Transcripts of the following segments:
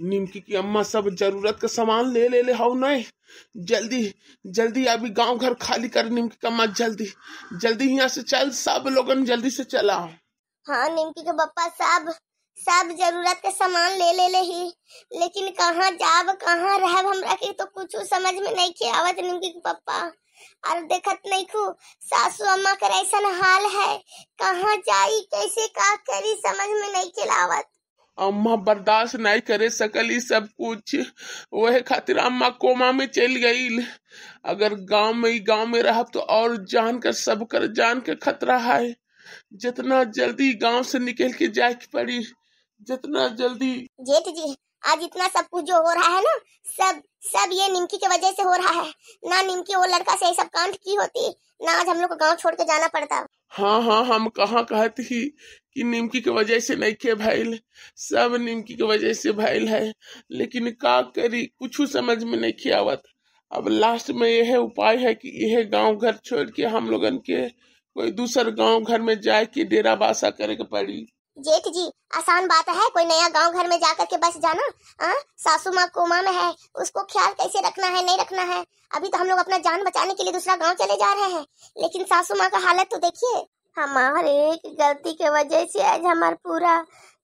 निमकी की अम्मा सब जरूरत का सामान ले ले ले हाउ नहीं जल्दी जल्दी अभी गांव घर खाली कर निमकी का अम्मा जल्दी जल्दी यहाँ से चल सब लोगन जल्दी से चला हाँ निमकी के पापा सब सब जरूरत के सामान ले ले ले ही लेकिन कहाँ जाब कहाँ रह हमरा के तो कुछ समझ में नहीं के आवत निमकी के पापा और देखत नहीं खू सासू अम्मा कर ऐसा हाल है कहाँ जाई कैसे का करी समझ में नहीं के लावत अम्मा बर्दाश्त नहीं करे सकल सब कुछ वह खातिर अम्मा कोमा में चल गई अगर गांव में ही गांव में रह तो और जान कर सब कर जान के खतरा है जितना जल्दी गांव से निकल के जाए की पड़ी जितना जल्दी जेठ जी आज इतना सब कुछ जो हो रहा है ना सब सब ये निमकी के वजह से हो रहा है ना निमकी वो लड़का से ये सब कांड की होती ना आज हम लोग को गांव छोड़ के जाना पड़ता हाँ हाँ हम कहा कहते ही कि निमकी के वजह से नहीं के भैल सब निमकी के वजह से भैल है लेकिन का करी कुछ समझ में नहीं आवत अब लास्ट में यह उपाय है कि यह गांव घर छोड़ के हम लोगन के कोई दूसर गांव घर में जाए के डेरा बासा करे के पड़ी जेठ जी आसान बात है कोई नया गांव घर में जाकर के बस जाना आ? हाँ? सासू माँ कोमा में है उसको ख्याल कैसे रखना है नहीं रखना है अभी तो हम लोग अपना जान बचाने के लिए दूसरा गांव चले जा रहे हैं लेकिन सासू माँ का हालत तो देखिए हमारे एक गलती के वजह से आज हमारा पूरा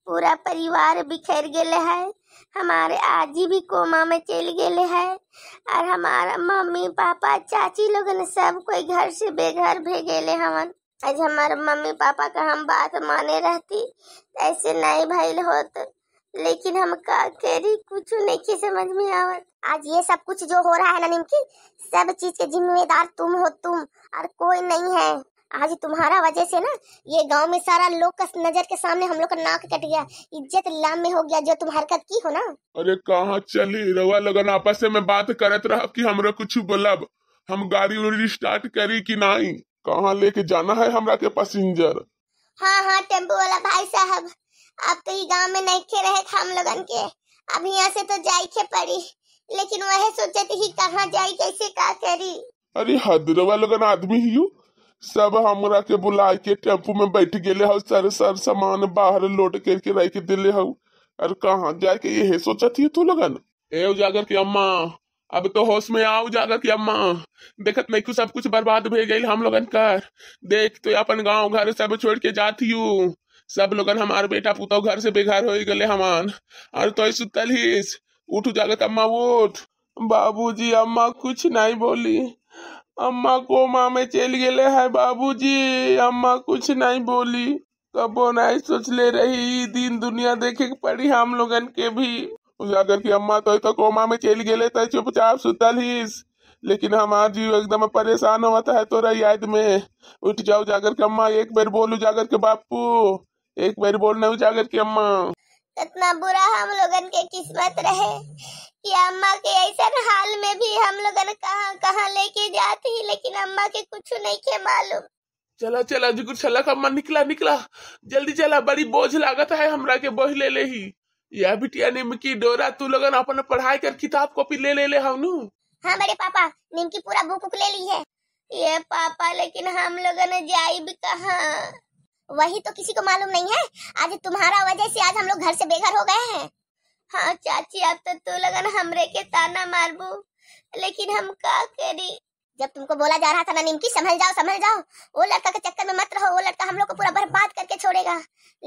पूरा परिवार बिखर गए है हमारे आजी भी कोमा में चल गए है और हमारा मम्मी पापा चाची लोग ने सब कोई घर से बेघर भेजे हवन आज हमारे मम्मी पापा का हम बात माने रहती ऐसे नहीं भाई होते लेकिन हम का रही कुछ नहीं की समझ में आवत आज ये सब कुछ जो हो रहा है ना निमकी सब चीज के जिम्मेदार तुम हो तुम और कोई नहीं है आज तुम्हारा वजह से ना ये गांव में सारा लोग का नजर के सामने हम लोग का नाक कट गया इज्जत लाम में हो गया जो तुम हरकत की हो ना अरे कहाँ चली रवा लगन आपस में बात करत रहा कि हमरा कुछ बोलब हम गाड़ी उड़ी स्टार्ट करी कि नहीं कहाँ लेके जाना है हमरा के पैसेंजर हाँ हाँ टेम्पो वाला भाई साहब आप तो ही गांव में नहीं थे रहे हम लोग के अब यहाँ से तो जाए के पड़ी लेकिन वह सोचे ही कहाँ जाए कैसे का करी अरे हदरवा लोगन आदमी ही सब हमरा के बुला के टेम्पो में बैठ गए हौ सर सर सामान बाहर लोड करके रख दिले हो और कहाँ जाके यही सोचत ही तू लगन ए उजागर की अम्मा अब तो होश में आओ जागत की अम्मा देखत मैं सब कुछ बर्बाद भे गई हम लोगन कर देख तो अपन गांव घर सब छोड़ के जाती हूँ सब लोगन हमारे बेटा पुतो घर से बेघर हो गए हमान और तो सुतल ही उठू जागत अम्मा उठ बाबूजी अम्मा कुछ नहीं बोली अम्मा को माँ में चल गए है बाबूजी अम्मा कुछ नहीं बोली कबो नहीं सोचले रही दिन दुनिया देखे पड़ी हम लोगन के भी उजागर की अम्मा तो, तो कोमा में चल गए तो चुपचाप सुतल ही लेकिन हमारा जीव एकदम परेशान होता है तोरा याद में उठ जाओ उजागर के अम्मा एक बार बोल उजागर के बापू एक बार बोलना उजागर की अम्मा इतना बुरा हम लोगन के किस्मत रहे कि अम्मा के ऐसा हाल में भी हम लोगन कहाँ कहाँ लेके जाती लेकिन अम्मा के कुछ नहीं के मालूम चला चला जिगुर छलक अम्मा निकला निकला जल्दी चला बड़ी बोझ लागत है हमरा के बोझ ले ले ही या बिटिया निमकी डोरा तू लगन अपन पढ़ाई कर किताब कॉपी ले ले ले हम नू हाँ बड़े पापा निमकी पूरा बुक ले ली है ये पापा लेकिन हम ने जाई भी कहा वही तो किसी को मालूम नहीं है आज तुम्हारा वजह से आज हम लोग घर से बेघर हो गए हैं हाँ चाची अब तो तू लगन हमरे के ताना मारबू लेकिन हम का करी जब तुमको बोला जा रहा था ना निमकी संभल जाओ संभल जाओ वो लड़का के चक्कर में मत रहो वो लड़का हम लोग को पूरा बर्बाद करके छोड़ेगा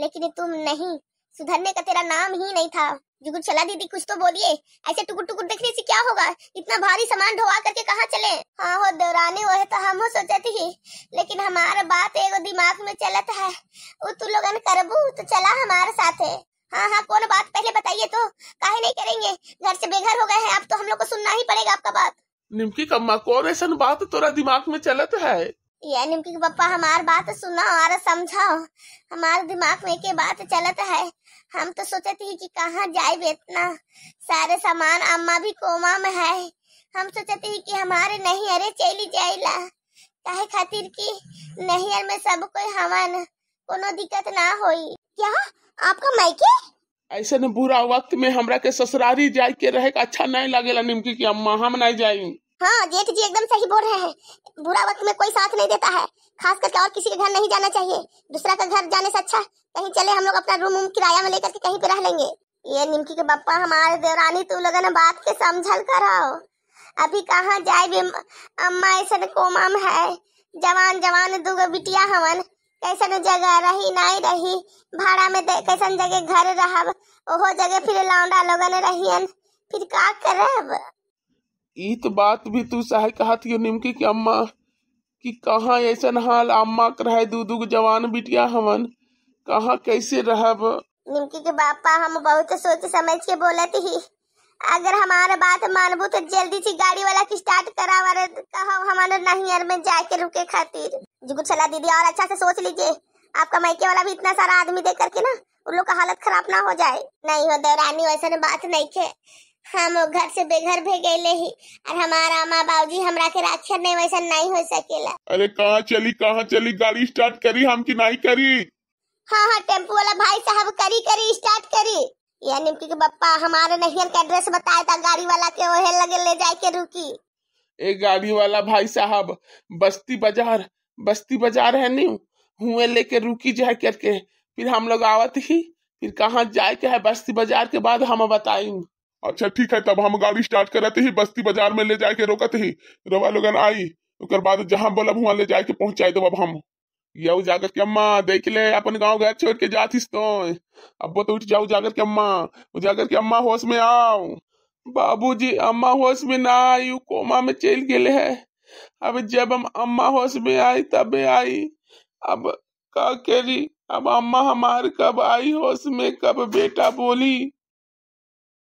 लेकिन तुम नहीं सुधरने का तेरा नाम ही नहीं था जुगुर चला दीदी कुछ तो बोलिए ऐसे टुकुर टुकुर देखने से क्या होगा इतना भारी सामान ढोवा करके कहाँ चले हाँ हो दौराने वो है तो हम हो सोचे थे लेकिन हमारा बात एगो दिमाग में चलत है वो तू लोग करबू तो चला हमारे साथ है हाँ हाँ कौन बात पहले बताइए तो काहे नहीं करेंगे घर से बेघर हो गए हैं अब तो हम लोग को सुनना ही पड़ेगा आपका बात निमकी कम्मा कौन ऐसा बात तोरा दिमाग में चलत है ये निमकी के हमार बात सुना और समझाओ हमारे दिमाग में के बात चलत है हम तो सोचे थे कि कहाँ जाए इतना सारे सामान अम्मा भी कोमा में है हम सोचते थे कि हमारे नहीं अरे चली जाइला कहे खातिर की नहियर में सब कोई हवन कोनो दिक्कत ना होई क्या आपका मायके ऐसे बुरा वक्त में हमरा के ससुरारी जाए के रहे अच्छा नहीं लगेला निमकी की अम्मा हम नहीं जाई हाँ जेठ जी एकदम सही बोल रहे हैं बुरा वक्त में कोई साथ नहीं देता है खास करके और किसी के घर नहीं जाना चाहिए दूसरा का घर जाने से अच्छा कहीं चले हम लोग अपना रूम वूम किराया में लेकर के कहीं पे रह लेंगे ये निमकी के पप्पा हमारे देवरानी तू लोग बात के समझल कराओ अभी कहाँ जाए भी अम्मा ऐसा तो को माम है जवान जवान दूगो बिटिया हवन कैसन जगह रही नहीं रही भाड़ा में कैसन जगह घर रह ओहो जगह फिर लौंडा लोगन रहियन फिर का करब इत बात भी तू सह कहा थी निमकी की अम्मा कि कहाँ ऐसा हाल अम्मा कर है दू दू जवान बिटिया हमन कहाँ कैसे रहब निमकी के बापा हम बहुत सोच समझ के बोलत थी अगर हमारा बात मानबू तो जल्दी से गाड़ी वाला की स्टार्ट करा वाले कहा हमारे नहियर में जाके रुके खातिर जुगु चला दीदी और अच्छा से सोच लीजिए आपका मायके वाला भी इतना सारा आदमी दे करके ना उन लोग का हालत खराब ना हो जाए नहीं हो देवरानी वैसा बात नहीं है हम घर से बेघर भेगेले ही और हमारा माँ बाबूजी हमरा के राखर नहीं वैसा नहीं हो सकेला अरे कहाँ चली कहाँ चली गाड़ी स्टार्ट करी हम की नहीं करी हाँ हाँ टेम्पो वाला भाई साहब करी करी स्टार्ट करी या के पप्पा हमारे नहीं का एड्रेस बताया था गाड़ी वाला के वह लगे ले जाए के रुकी ए गाड़ी वाला भाई साहब बस्ती बाजार बस्ती बाजार है न्यू हुए लेके रुकी जाए करके फिर हम लोग आवत ही फिर कहाँ जाए के है बस्ती बाजार के बाद हम बताएंगे अच्छा ठीक है तब हम गाड़ी स्टार्ट करत ही बस्ती बाजार में ले जाए के रोकत ही रवा लोगन आई उसके बाद जहाँ बोलब वहाँ ले जाए के पहुंचाए देव हम यो उजागर के अम्मा देख ले अपन गांव घर छोड़ के जातीस तो अब तो उठ जाओ उजागर के अम्मा उजागर के अम्मा होश में आओ बाबू जी अम्मा होश में ना आई कोमा में चल गए है अब जब हम अम्मा होश में आई तब आई अब का करी अब अम्मा हमार कब आई होश में कब बेटा बोली